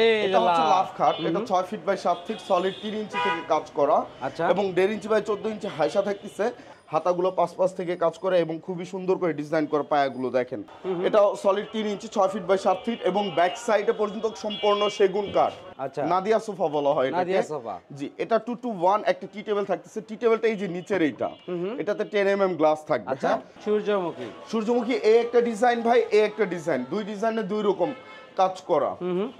আচ্ছা। থাকতেছে হাতাগুলো পাঁচ পাঁচ থেকে কাজ করে এবং খুবই সুন্দর করে ডিজাইন করা পায়াগুলো দেখেন এটা সলিড তিন ইঞ্চি ছয় ফিট বাই সাত ফিট এবং ব্যাক পর্যন্ত সম্পূর্ণ সেগুন কাঠ আচ্ছা। টি টেবিল এই যে নিচের এইটা এটাতে গ্লাস mm থাকবে আচ্ছা, হ্যাঁ? সূর্যমুখী সূর্যমুখী এ একটা ডিজাইন ভাই এ একটা ডিজাইন দুই ডিজাইনে দুই রকম কাজ করা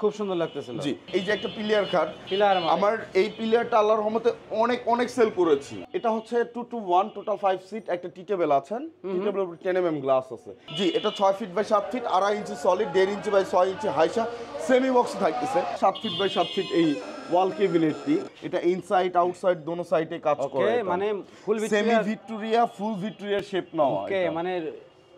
খুব সুন্দর লাগতেছিল জি এই যে একটা পিলিয়ার খাট পিলার আমার এই পিলিয়ারটা আল্লাহর রহমতে অনেক অনেক সেল করেছি এটা হচ্ছে 2 টু 1 টোটাল 5 সিট একটা টি টেবিল আছেন টি টেবিল উপর টেন এমএম গ্লাস আছে জি এটা 6 ফিট বাই 7 ফিট আড়াই ইঞ্চি সলিড দেড় ইঞ্চি বাই 6 ইঞ্চি হাইসা সেমি বক্স থাকতেছে 7 ফিট বাই 7 ফিট এই ওয়াল ক্যাবিনেটটি এটা ইনসাইড আউটসাইড দোনো সাইডে কাজ করে মানে full Victoria semi Victoria full Victoria shape নাও ওকে মানে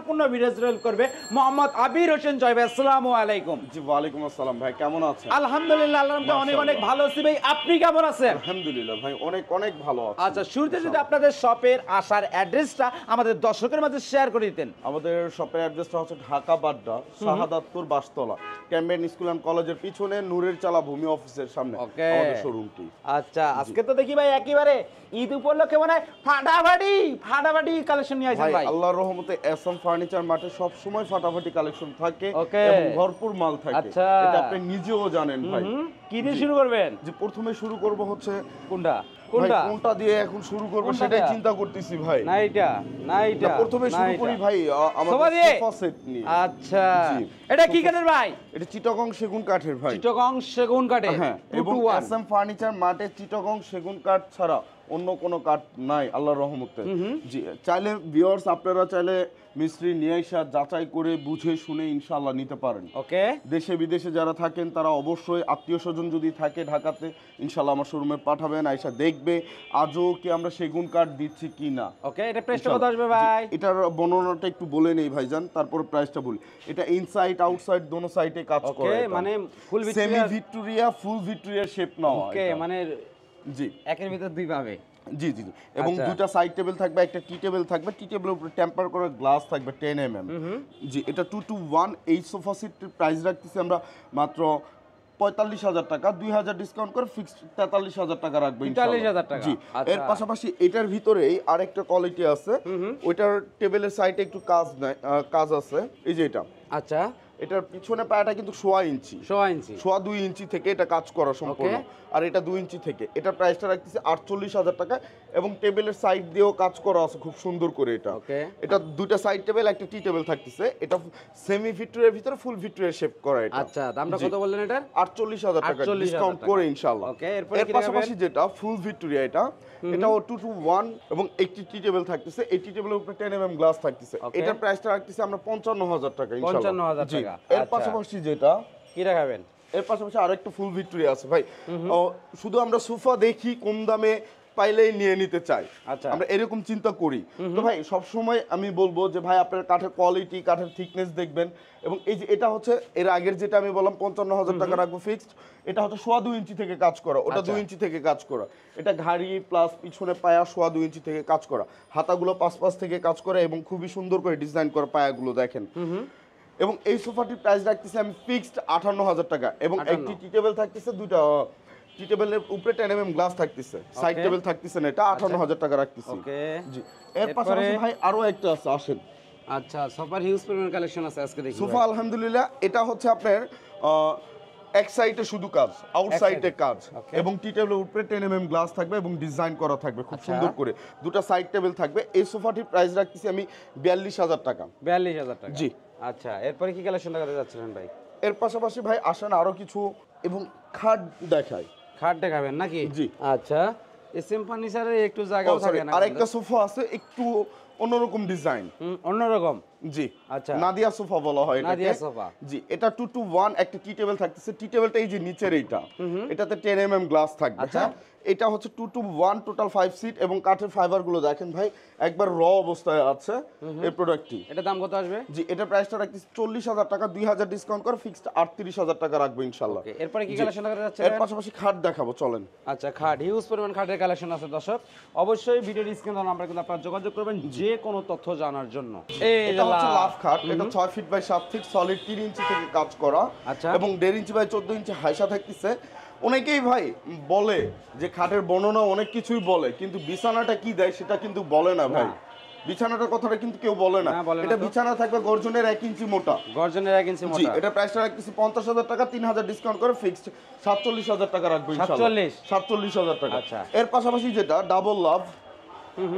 সম্পূর্ণ ভিডিও রেল করবে মোহাম্মদ আবির হোসেন জয় ভাই আসসালাম আলাইকুম জি ওয়ালাইকুম আসসালাম ভাই কেমন আছেন আলহামদুলিল্লাহ আল্লাহ অনেক অনেক ভালো আছি ভাই আপনি কেমন আছেন আলহামদুলিল্লাহ ভাই অনেক অনেক ভালো আছি আচ্ছা শুরুতে যদি আপনাদের শপের আসার অ্যাড্রেসটা আমাদের দর্শকের মাঝে শেয়ার করে দিতেন আমাদের শপের অ্যাড্রেসটা হচ্ছে Dhaka Badda Shahadatpur Bashtola Cambrian school and কলেজের পিছনে নূরের চালা ভূমি অফিসের সামনে আমাদের শোরুমটি আচ্ছা আজকে তো দেখি ভাই একেবারে ঈদ উপলক্ষে মানে ফাটাফাটি ফাটাফাটি কালেকশন নিয়ে আসেন ভাই আল্লাহর রহমতে এসএম ফার্নিচার মার্টে সব সময় ফাটাফাটি কালেকশন থাকে এবং ভরপুর মাল থাকে আচ্ছা। এটা আপনি নিজেও জানেন ভাই কি দিয়ে শুরু করবেন যে প্রথমে শুরু করব হচ্ছে কোনটা কোনটা কোনটা দিয়ে এখন শুরু করব সেটাই চিন্তা করতেছি ভাই না এটা না এটা প্রথমে শুরু করি ভাই আমাদের সোফা সেট নিয়ে আচ্ছা এটা কি কাঠের ভাই এটা চিটাগং সেগুন কাঠের ভাই চিটাগং সেগুন কাঠের হ্যাঁ এবং আসাম ফার্নিচার মার্টে চিটাগং সেগুন কাঠ ছাড়া অন্য কোনো কাঠ নাই আল্লাহর রহমতে চাইলে ভিওর্স আপনারা চাইলে মিস্ত্রি নিয়ে যাচাই করে বুঝে শুনে ইনশাল্লাহ নিতে পারেন ওকে দেশে বিদেশে যারা থাকেন তারা অবশ্যই আত্মীয় স্বজন যদি থাকে ঢাকাতে ইনশাল্লাহ আমার শোরুমে পাঠাবেন আয়সা দেখবে আজও কি আমরা সেগুন কাঠ দিচ্ছি কি না ওকে এটা প্রাইসটা কত আসবে ভাই এটার বর্ণনাটা একটু বলে নেই ভাইজান তারপর প্রাইসটা বলি এটা ইনসাইড আউটসাইড দোনো সাইডে কাজ করে মানে full Victoria full Victoria shape নাও ওকে মানে জি একের ভিতর দুই পাবে জি জি এবং দুটা সাইড টেবিল থাকবে একটা টি টেবিল থাকবে টি টেবিলের উপরে টেম্পার করা গ্লাস থাকবে টেন এম এম জি এটা টু টু ওয়ান এই সোফা সেটটির প্রাইস রাখতেছি আমরা মাত্র পঁয়তাল্লিশ হাজার টাকা দুই হাজার ডিসকাউন্ট করে ফিক্সড তেতাল্লিশ হাজার টাকা রাখবে তেতাল্লিশ হাজার টাকা জি আচ্ছা। এর পাশাপাশি এটার ভিতরেই আরেকটা কোয়ালিটি আছে ওইটার টেবিলের সাইডে একটু কাজ নেয় কাজ আছে এই যে এটা আচ্ছা এটার পিছনে পায়াটা কিন্তু সোয়া ইঞ্চি সোয়া ইঞ্চি সোয়া দুই ইঞ্চি থেকে এটা কাজ করা সম্পূর্ণ আর এটা দুই ইঞ্চি থেকে এটা প্রাইসটা রাখতেছে আটচল্লিশ হাজার টাকা এবং টেবিলের সাইড দিয়েও কাজ করা আছে খুব সুন্দর করে এটা এটা দুইটা সাইড টেবিল একটা টি টেবিল থাকতেছে এটা সেমি ভিক্টোরিয়ার ভিতরে ফুল ভিক্টোরিয়ার শেপ করা এটা আচ্ছা দামটা কত বললেন এটা আটচল্লিশ হাজার টাকা ডিসকাউন্ট করে ইনশাআল্লাহ এর পাশাপাশি যেটা ফুল ভিক্টোরিয়া এটা এটাও টু টু ওয়ান এবং একটি টি টেবিল থাকতেছে এই টি টেবিলের উপরে টেন এম এম গ্লাস থাকতেছে এটার প্রাইসটা রাখতেছে আমরা পঞ্চান্ন হাজার টাকা পঞ্চান্ন হাজার টাকা এর আচ্ছা। পাশাপাশি যেটা কি রাখাবেন এর পাশাপাশি আর একটা ফুল ভিক্টোরিয়া আছে ভাই শুধু আমরা সোফা দেখি কম দামে পাইলেই নিয়ে নিতে চাই আচ্ছা আমরা এরকম চিন্তা করি তো ভাই সবসময় আমি বলবো যে ভাই আপনার কাঠের কোয়ালিটি কাঠের থিকনেস দেখবেন এবং এই যে এটা হচ্ছে এর আগের যেটা আমি বললাম পঞ্চান্ন হাজার টাকা রাখবো ফিক্সড এটা হচ্ছে সোয়া দুই ইঞ্চি থেকে কাজ করা ওটা আচ্ছা। দুই ইঞ্চি থেকে কাজ করা এটা ঘাড়ি প্লাস পিছনে পায়া সোয়া দুই ইঞ্চি থেকে কাজ করা হাতাগুলো পাঁচ পাঁচ থেকে কাজ করা এবং খুবই সুন্দর করে ডিজাইন করা পায়াগুলো দেখেন এবং এই সোফাটির প্রাইস রাখতেছি আমি ফিক্সড আঠান্ন হাজার টাকা এবং একটি টি টেবিল থাকতেছে দুটা টি টেবিলের উপরে টেন এম গ্লাস থাকতেছে সাইড টেবিল থাকতেছে না এটা আঠান্ন আচ্ছা। হাজার টাকা রাখতেছি জি এর পাশাপাশি ভাই আরো একটা আছে আসেন আচ্ছা সোফার হিউজ পরিমাণ কালেকশন আছে আজকে দেখি সোফা আলহামদুলিল্লাহ এটা হচ্ছে আপনার এক সাইডে শুধু কাজ সাইডে কাজ এবং টি টেবিলের উপরে টেন এম এম গ্লাস থাকবে এবং ডিজাইন করা থাকবে খুব আচ্ছা। সুন্দর করে দুটা সাইড টেবিল থাকবে এই সোফাটির প্রাইস রাখতেছি আমি বিয়াল্লিশ হাজার টাকা বিয়াল্লিশ হাজার টাকা জি আচ্ছা এরপরে কি কালেকশন দেখাতে যাচ্ছিলেন ভাই এর পাশাপাশি ভাই আসেন আরো কিছু এবং খাট দেখায় খাট দেখাবেন নাকি জি আচ্ছা এসএম ফার্নিচারের একটু জায়গা থাকে না আরেকটা সোফা আছে একটু অন্যরকম ডিজাইন অন্যরকম জি আচ্ছা নাদিয়া সোফা বলা হয় নাদিয়া সোফা জি এটা 2 টু 1 একটা টি টেবিল থাকতেছে টি টেবিলটা এই যে নিচের এইটা এটাতে 10 এমএম গ্লাস থাকবে আচ্ছা হ্যাঁ? এটা হচ্ছে 2 টু 1 টোটাল 5 সিট এবং কাঠের ফাইবার গুলো দেখেন ভাই একবার র অবস্থায় আছে এই প্রোডাক্টটি এটা দাম কত আসবে জি এটা প্রাইসটা রাখতেছি 40000 টাকা 2000 ডিসকাউন্ট করে ফিক্সড 38000 টাকা রাখবো ইনশাআল্লাহ এরপরে কি কালেকশন দেখা যাচ্ছে এর পাশাপাশি খাট দেখাবো চলেন আচ্ছা খাট হিউজ পরিমাণ খাটের কালেকশন আছে দর্শক অবশ্যই ভিডিও স্ক্রিন নাম্বার কিন্তু আপনারা যোগাযোগ করবেন যে কোনো তথ্য জানার জন্য এই হচ্ছে লাভ খাট এটা 6 ফিট বাই 7 ফিট সলিড 3 ইঞ্চি থেকে কাজ করা আচ্ছা। এবং 1.5 ইঞ্চি বাই 14 ইঞ্চি হাইসা থাকতেছে অনেকেই ভাই বলে যে খাটের বর্ণনা অনেক কিছুই বলে কিন্তু বিছানাটা কি দেয় সেটা কিন্তু বলে না ভাই বিছানাটার কথাটা কিন্তু কেউ বলে না এটা বিছানা থাকবে গর্জনের এক ইঞ্চি মোটা গর্জনের এক ইঞ্চি মোটা এটা প্রাইসটা রাখতেছি পঞ্চাশ হাজার টাকা তিন হাজার ডিসকাউন্ট করে ফিক্সড সাতচল্লিশ হাজার টাকা রাখবো সাতচল্লিশ সাতচল্লিশ হাজার টাকা আচ্ছা এর পাশাপাশি যেটা ডাবল লাভ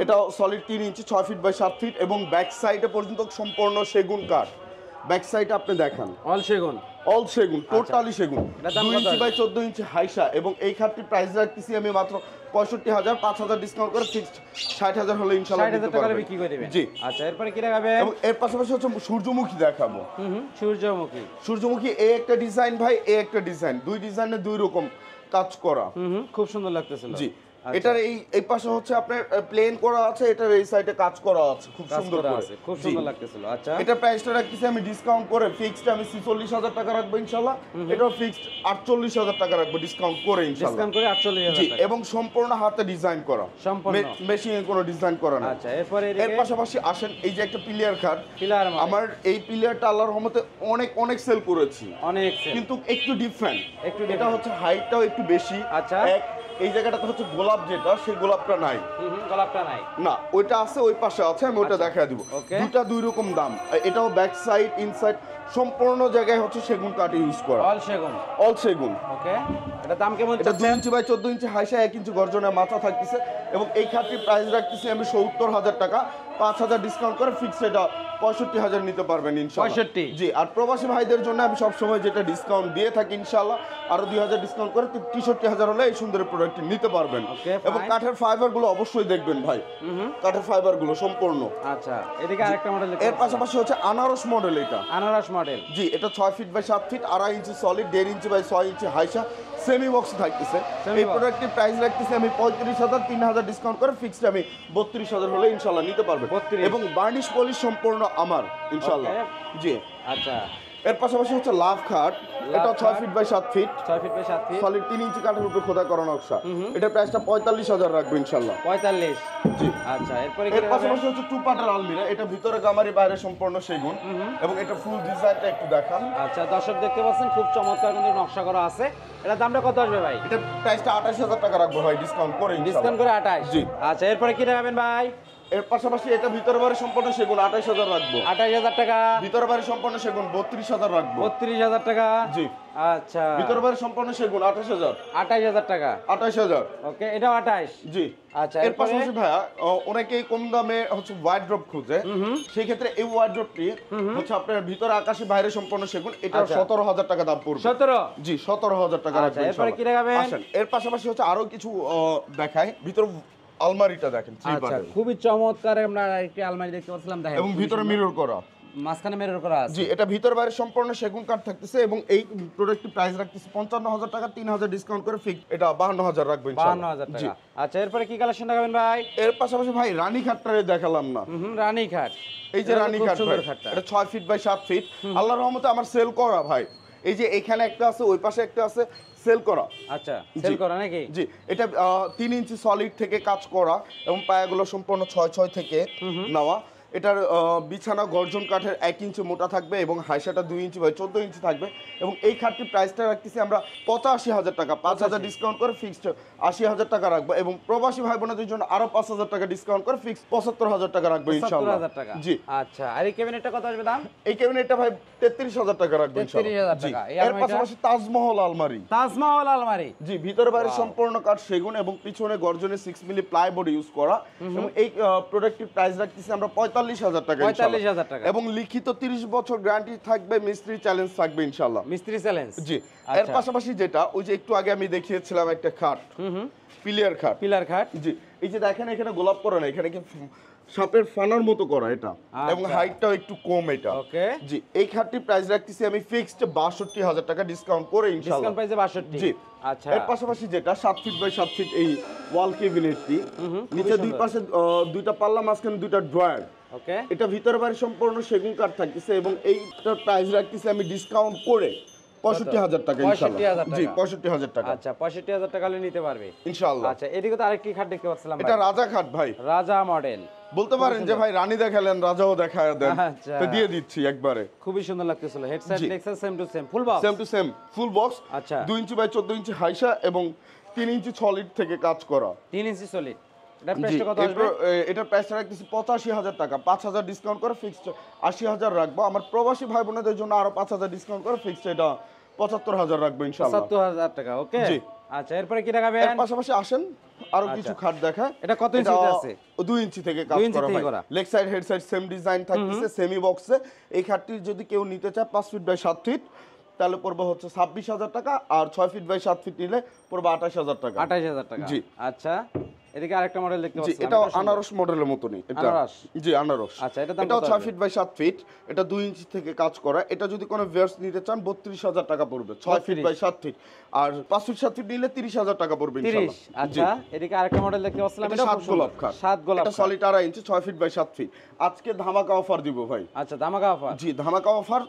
এটা সলিড তিন ইঞ্চি ছয় ফিট বাই সাত ফিট এবং ব্যাক সাইডে পর্যন্ত সম্পূর্ণ সেগুন কাঠ ব্যাক সাইড আপনি দেখান অল সেগুন অল সেগুন টোটালি আচ্ছা। সেগুন দুই ইঞ্চি বাই চোদ্দ ইঞ্চি হাইসা এবং এই খাটটির প্রাইস রাখতেছি আমি মাত্র পঁয়ষট্টি হাজার পাঁচ হাজার ডিসকাউন্ট করে ফিক্সড ষাট হাজার হলে ইনশাল্লাহ জি আচ্ছা এরপরে কি দেখাবে এর পাশাপাশি হচ্ছে সূর্যমুখী দেখাবো সূর্যমুখী সূর্যমুখী এ একটা ডিজাইন ভাই এ একটা ডিজাইন দুই ডিজাইনে দুই রকম কাজ করা খুব সুন্দর লাগতেছে জি আচ্ছা। এটার এই এই পাশে হচ্ছে আপনার প্লেন করা আছে এটার এই সাইডে কাজ করা আছে খুব সুন্দর আছে খুব সুন্দর লাগতেছিল আচ্ছা এটা প্রাইসটা রাখতেছি আমি ডিসকাউন্ট করে ফিক্সড আমি 46000 টাকা রাখবো ইনশাআল্লাহ এটাও ফিক্সড 48000 টাকা রাখবো ডিসকাউন্ট করে ইনশাআল্লাহ ডিসকাউন্ট করে 48000 টাকা এবং সম্পূর্ণ হাতে ডিজাইন করা সম্পূর্ণ মেশিনে কোনো ডিজাইন করা না আচ্ছা এরপরে এর পাশাপাশি আসেন এই যে একটা পিলিয়ার কাট পিলার আমার এই পিলিয়ারটা আল্লাহর রহমতে অনেক অনেক সেল করেছি অনেক সেল কিন্তু একটু ডিফারেন্ট একটু এটা হচ্ছে হাইটটাও একটু বেশি আচ্ছা এই জায়গাটাতে হচ্ছে গোলাপ যেটা সেই গোলাপটা নাই গোলাপটা নাই না ওইটা আছে ওই পাশে আছে আমি ওটা আচ্ছা, দেখা দিব দুটা দুই রকম দাম এটাও ব্যাক সাইড ইনসাইড সম্পূর্ণ জায়গায় হচ্ছে সেগুন কাঠ ইউজ করা অল সেগুন অল সেগুন ওকে এটা দাম কেমন এটা 2 ইঞ্চি বাই 14 ইঞ্চি হাইসা 1 ইঞ্চি গর্জনের মাথা থাকতেছে এবং এই খাটটির প্রাইস রাখতেছি আমি 70000 টাকা পাঁচ হাজার ডিসকাউন্ট করে ফিক্স এটা পঁয়ষট্টি হাজার নিতে পারবেন পঁয়ষট্টি জি আর প্রবাসী ভাইদের জন্য আমি সবসময় যেটা ডিসকাউন্ট দিয়ে থাকি ইনশাল্লাহ আরো দুই হাজার ডিসকাউন্ট করে তেষট্টি হাজার হলে এই সুন্দর প্রোডাক্টটি নিতে পারবেন এবং কাঠের ফাইবারগুলো অবশ্যই দেখবেন ভাই কাঠের ফাইবারগুলো সম্পূর্ণ আচ্ছা মডেল এর পাশাপাশি হচ্ছে আনারস মডেল এটা আনারস মডেল জি এটা ছয় ফিট বাই সাত ফিট আড়াই ইঞ্চি সলিড দেড় ইঞ্চি বাই ছয় ইঞ্চি হাইসা সেমি বক্স থাকতেছে এই প্রোডাক্টের প্রাইস রাখতেছে আমি পঁয়ত্রিশ হাজার তিন হাজার ডিসকাউন্ট করে ফিক্সড আমি বত্রিশ হাজার হলে ইনশাল্লাহ নিতে পারবো হবে এবং বার্নিশ পলিশ সম্পূর্ণ আমার ইনশাল্লাহ হ্যাঁ? জি আচ্ছা এর পাশাপাশি হচ্ছে লাভ খাট এটা ছয় ফিট বাই সাত ফিট ছয় ফিট বাই সাত ফিট সলিড তিন ইঞ্চি কাঠের উপরে খোদা করা নকশা এটা প্রাইসটা পঁয়তাল্লিশ হাজার রাখবো ইনশাল্লাহ পঁয়তাল্লিশ জি আচ্ছা এরপরে এর পাশাপাশি হচ্ছে টু পার্টের আলমিরা এটা ভিতরে গামারি বাইরে সম্পূর্ণ সেগুন এবং এটা ফুল ডিজাইনটা একটু দেখান আচ্ছা দর্শক দেখতে পাচ্ছেন খুব চমৎকার কিন্তু নকশা করা আছে এটা দামটা কত আসবে ভাই এটা প্রাইসটা আঠাশ হাজার টাকা রাখবো ভাই ডিসকাউন্ট করে ডিসকাউন্ট করে আঠাশ জি আচ্ছা এরপরে কি নেবেন ভাই এর পাশাপাশি এটা ভিতর বাড়ি সম্পূর্ণ সেগুন আঠাশ হাজার রাখবো আঠাশ হাজার টাকা ভিতর বাড়ি সম্পূর্ণ সেগুন বত্রিশ হাজার রাখবো বত্রিশ হাজার টাকা জি আচ্ছা ভিতর বাড়ি সম্পূর্ণ সেগুন হাজার হাজার টাকা হাজার ওকে এটা জি আচ্ছা এর পাশাপাশি ভাইয়া অনেকেই কম দামে হচ্ছে ওয়াইড ড্রপ খুঁজে সেই ক্ষেত্রে এই ওয়াইড ড্রপটি হচ্ছে আপনার ভিতর আকাশে বাইরে সম্পূর্ণ সেগুন এটা আচ্ছা। সতেরো হাজার টাকা দাম পড়বে সতেরো জি সতেরো হাজার টাকা আচ্ছা, এর পাশাপাশি হচ্ছে আরো কিছু দেখায় ভিতর আলমারিটা দেখেন আচ্ছা খুবই চমৎকার আমরা একটি আলমারি দেখতে পাচ্ছিলাম দেখেন এবং ভিতরে মিরর করা মাঝখানে মেরর করা আছে জি এটা ভিতর বাইরে সম্পূর্ণ সেগুন কাঠ থাকতেছে এবং এই প্রোডাক্টটি প্রাইস রাখতেছে 55000 টাকা 3000 ডিসকাউন্ট করে ফিক্স এটা 52000 রাখবো ইনশাআল্লাহ 52000 টাকা আচ্ছা এরপরে কি কালেকশন দেখাবেন ভাই এর পাশাপাশি ভাই রানী খাটটারে দেখালাম না হুম রানী খাট এই যে রানী খাট এটা 6 ফিট বাই 7 ফিট আল্লাহর রহমতে আমার সেল করা ভাই এই যে এখানে একটা আছে ওই পাশে একটা আছে সেল করা আচ্ছা সেল করা নাকি জি এটা তিন ইঞ্চি সলিড থেকে কাজ করা এবং পায়াগুলো সম্পূর্ণ ছয় ছয় থেকে নেওয়া এটার বিছানা গর্জন কাঠের এক ইঞ্চি মোটা থাকবে এবং হাইসাটা দুই ইঞ্চি বা চোদ্দো ইঞ্চি থাকবে এবং এই খাটটির প্রাইসটা রাখতেছি আমরা পঁচাশি হাজার টাকা পাঁচ হাজার ডিসকাউন্ট করে ফিক্সড আশি হাজার টাকা রাখবো এবং প্রবাসী ভাই বোনদের জন্য আরো পাঁচ হাজার টাকা ডিসকাউন্ট করে ফিক্সড পঁচাত্তর হাজার টাকা রাখবো ইনশাআল্লাহ জি আচ্ছা আর এই ক্যাবিনেটটা কত আসবে দাম এই ক্যাবিনেটটা ভাই তেত্রিশ হাজার টাকা রাখবো এর পাশাপাশি তাজমহল আলমারি তাজমহল আলমারি জি ভিতরে বাইরে সম্পূর্ণ কাঠ সেগুন এবং পিছনে গর্জনে six milli ply board use করা এবং এই প্রোডাক্টটির প্রাইস রাখতেছি আমরা পঁয়তাল্লিশ পঁয়তাল্লিশ হাজার টাকা পঁয়তাল্লিশ হাজার টাকা এবং লিখিত তিরিশ বছর গ্যারান্টি থাকবে মিস্ত্রি চ্যালেঞ্জ থাকবে ইনশাল্লাহ মিস্ত্রি চ্যালেঞ্জ জি আচ্ছা। এর পাশাপাশি যেটা ওই যে একটু আগে আমি দেখিয়েছিলাম একটা খাট পিলিয়ার খাট পিলার খাট জি এই যে দেখেন এখানে গোলাপ না এখানে সাপের ফানার মতো করা এটা আচ্ছা। এবং হাইটটাও একটু কম এটা ওকে জি এই খাটটি প্রাইস রাখতেছি আমি ফিক্সড হাজার টাকা ডিসকাউন্ট করে ইনশাআল্লাহ ডিসকাউন্ট প্রাইসে জি আচ্ছা এর পাশাপাশি যেটা 7 ফিট বাই 7 ফিট এই ওয়াল ক্যাবিনেটটি নিচে দুই পাশে দুইটা পাল্লা মাঝখানে দুইটা ড্রয়ার ওকে এটা ভিতর বাড়ি সম্পূর্ণ সেগুন কাঠ থাকতেছে এবং এইটার প্রাইস রাখতেছি আমি ডিসকাউন্ট করে পঁয়ষট্টি আচ্ছা, আচ্ছা, রাজা বলতে পারেন যে ভাই রানী দেখালেন রাজাও দেন আচ্ছা। দিয়ে দিচ্ছি একবারে খুবই সুন্দর same to same full box same to same full box আচ্ছা ইঞ্চি বাই 14 ইঞ্চি হাইসা এবং তিন ইঞ্চি সলিড থেকে কাজ করা তিন ইঞ্চি সলিড এটা প্রাইসটা রাখতেছি পঁচাশি হাজার টাকা পাঁচ হাজার ডিসকাউন্ট করে ফিক্সড আশি হাজার রাখবো আমার প্রবাসী ভাই জন্য আরো পাঁচ হাজার ডিসকাউন্ট করে ফিক্সড এটা পঁচাত্তর হাজার রাখবো ইনশাল্লাহ পঁচাত্তর হাজার টাকা ওকে আচ্ছা এরপরে কি পাশাপাশি আসেন আরো আচ্ছা। কিছু খাট দেখা এটা কত ইঞ্চি আছে ইঞ্চি থেকে কাজ করা হয় leg side head side same design থাকতেছে সেমি বক্সে এই খাটটি যদি কেউ নিতে চায় পাঁচ ফিট বাই সাত ফিট তাহলে পড়বে হচ্ছে ছাব্বিশ হাজার টাকা আর ছয় ফিট বাই সাত ফিট নিলে পড়বে হাজার টাকা আঠাশ হাজার টাকা জি আচ্ছা এদিকে আরেকটা মডেল দেখতে পাচ্ছি এটা আনারস মডেলের মতনই এটা আনারস জি আনারস আচ্ছা এটা 6 ফিট বাই 7 ফিট এটা 2 ইঞ্চি থেকে কাজ করা এটা যদি কোনো নিতে চান 32000 টাকা পড়বে 6 ফিট বাই 7 ফিট আর 5 ফিট 7 ফিট নিলে 30000 টাকা পড়বে ইনশাআল্লাহ আচ্ছা এদিকে আরেকটা মডেল দেখতে এটা সাত গোলাপ সাত গোলাপ এটা সলিড আড়াই ইঞ্চি 6 ফিট বাই 7 ফিট আজকে ধামাকা অফার দিব ভাই আচ্ছা ধামাকা অফার জি ধামাকা অফার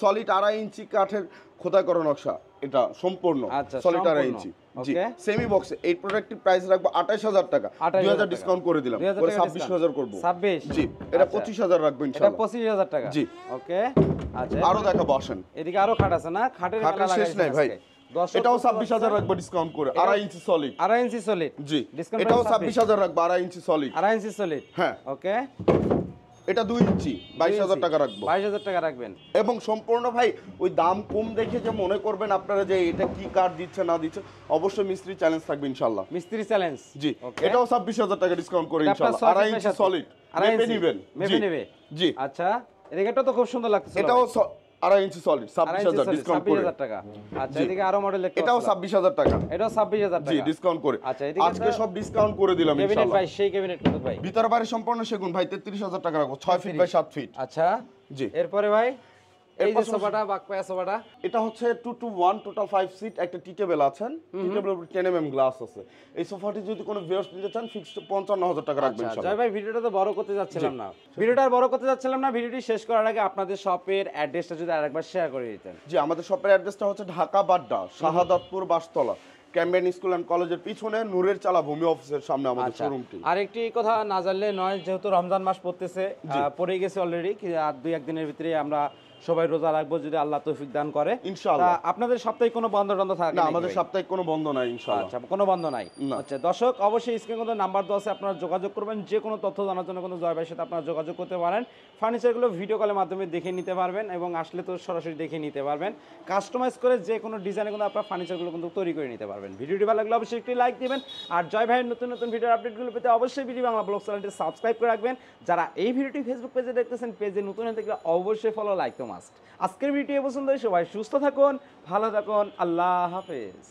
সলিড আড়াই ইঞ্চি কাঠের খোদাই করা নকশা এটা সম্পূর্ণ সলিড আচ্ছা, আড়াই ইঞ্চি সেমি বক্সে এই প্রোডাক্টের প্রাইস রাখবো আঠাশ হাজার টাকা 2000 ডিসকাউন্ট করে দিলাম পরে 26000 করব 26 জি এটা 25000 আচ্ছা। রাখবো ইনশাআল্লাহ এটা টাকা জি ওকে আচ্ছা আরো দেখাবো আসেন এদিকে আরো খাট আছে না খাটের খাটের শেষ নাই ভাই এটাও ছাব্বিশ হাজার রাখবো ডিসকাউন্ট করে আড়াই ইঞ্চি সলিড আড়াই ইঞ্চি সলিড জি এটাও ছাব্বিশ হাজার রাখবো আড়াই ইঞ্চি সলিড আড়াই ইঞ্চি সলিড হ্যাঁ ওকে এটা দুই ইঞ্চি বাইশ হাজার টাকা রাখবো বাইশ হাজার টাকা রাখবেন এবং সম্পূর্ণ ভাই ওই দাম কম দেখে যে মনে করবেন আপনারা যে এটা কি কার দিচ্ছে না দিচ্ছে অবশ্যই মিস্ত্রি চ্যালেঞ্জ থাকবে ইনশাল্লাহ মিস্ত্রি চ্যালেঞ্জ জি এটাও ছাব্বিশ হাজার টাকা ডিসকাউন্ট করে ইনশাল্লাহ আড়াই ইঞ্চি সলিড আড়াই নেবেন নেবে জি আচ্ছা রেগেটটা তো খুব সুন্দর লাগছে এটাও আড়াই ইঞ্চি সলিড ছাব্বিশ হাজার ডিসকাউন্ট করে টাকা আচ্ছা এদিকে আরো মডেল এটাও ছাব্বিশ হাজার টাকা এটাও ছাব্বিশ হাজার জি ডিসকাউন্ট করে আচ্ছা আজকে সব ডিসকাউন্ট করে দিলাম ভাই সেই ক্যাবিনেট ভিতর বাইরে সম্পূর্ণ সেগুন ভাই তেত্রিশ হাজার টাকা রাখবো ছয় ফিট বাই সাত ফিট আচ্ছা জি এরপরে ভাই এই যে সোফাটা সোফাটা এটা হচ্ছে 2 টু 1 টোটাল 5 সিট একটা টি টেবিল আছেন টি উপর 10 এমএম গ্লাস আছে এই সোফাটি যদি কোনো ভিউয়ার্স নিতে চান ফিক্সড 55000 টাকা রাখবেন আচ্ছা, জয় ভাই ভিডিওটা তো বড় করতে যাচ্ছিলাম না ভিডিওটা বড় করতে যাচ্ছিলাম না ভিডিওটি শেষ করার আগে আপনাদের শপের অ্যাড্রেসটা যদি আরেকবার শেয়ার করে দিতেন জি আমাদের শপের অ্যাড্রেসটা হচ্ছে Dhaka Badda Shahadatpur Bashtola Cambrian school and কলেজের পিছনে নূরের চালা ভূমি অফিসের সামনে আমাদের শোরুমটি আচ্ছা। একটি কথা না জানলে নয় যেহেতু রমজান মাস পড়তেছে পড়ে গেছে অলরেডি আর দুই একদিনের ভিতরে আমরা সবাই রোজা রাখবো যদি আল্লাহ তৌফিক দান করে ইনশাআল্লাহ আপনাদের সাপ্তাহিক কোনো বন্ধ টন্ধ থাকে না আমাদের সাপ্তাহিক কোনো বন্ধ নাই ইনশাআল্লাহ আচ্ছা কোনো বন্ধ নাই আচ্ছা দর্শক অবশ্যই স্ক্রিন কোনো নাম্বার দেওয়া আছে আপনারা যোগাযোগ করবেন যে কোনো তথ্য জানার জন্য কোনো জয় ভাইয়ের সাথে আপনারা যোগাযোগ করতে পারেন ফার্নিচারগুলো ভিডিও কলের মাধ্যমে দেখে নিতে পারবেন এবং আসলে তো সরাসরি দেখে নিতে পারবেন কাস্টমাইজ করে যে কোনো ডিজাইনে কিন্তু আপনার ফার্নিচারগুলো কিন্তু তৈরি করে নিতে পারবেন ভিডিওটি ভালো লাগলে অবশ্যই একটি লাইক দিবেন আর জয় ভাইয়ের নতুন নতুন ভিডিওর আপডেটগুলো পেতে অবশ্যই ভিডিও বাংলা ব্লগ চ্যানেলটি সাবস্ক্রাইব করে রাখবেন যারা এই ভিডিওটি ফেসবুক পেজে দেখতেছেন পেজে নতুন হয়ে দেখলে অবশ্যই ফলো লাইক তোমার মাস্ট আজকের ভিডিও পছন্দ সবাই সুস্থ থাকুন ভালো থাকুন আল্লাহ হাফেজ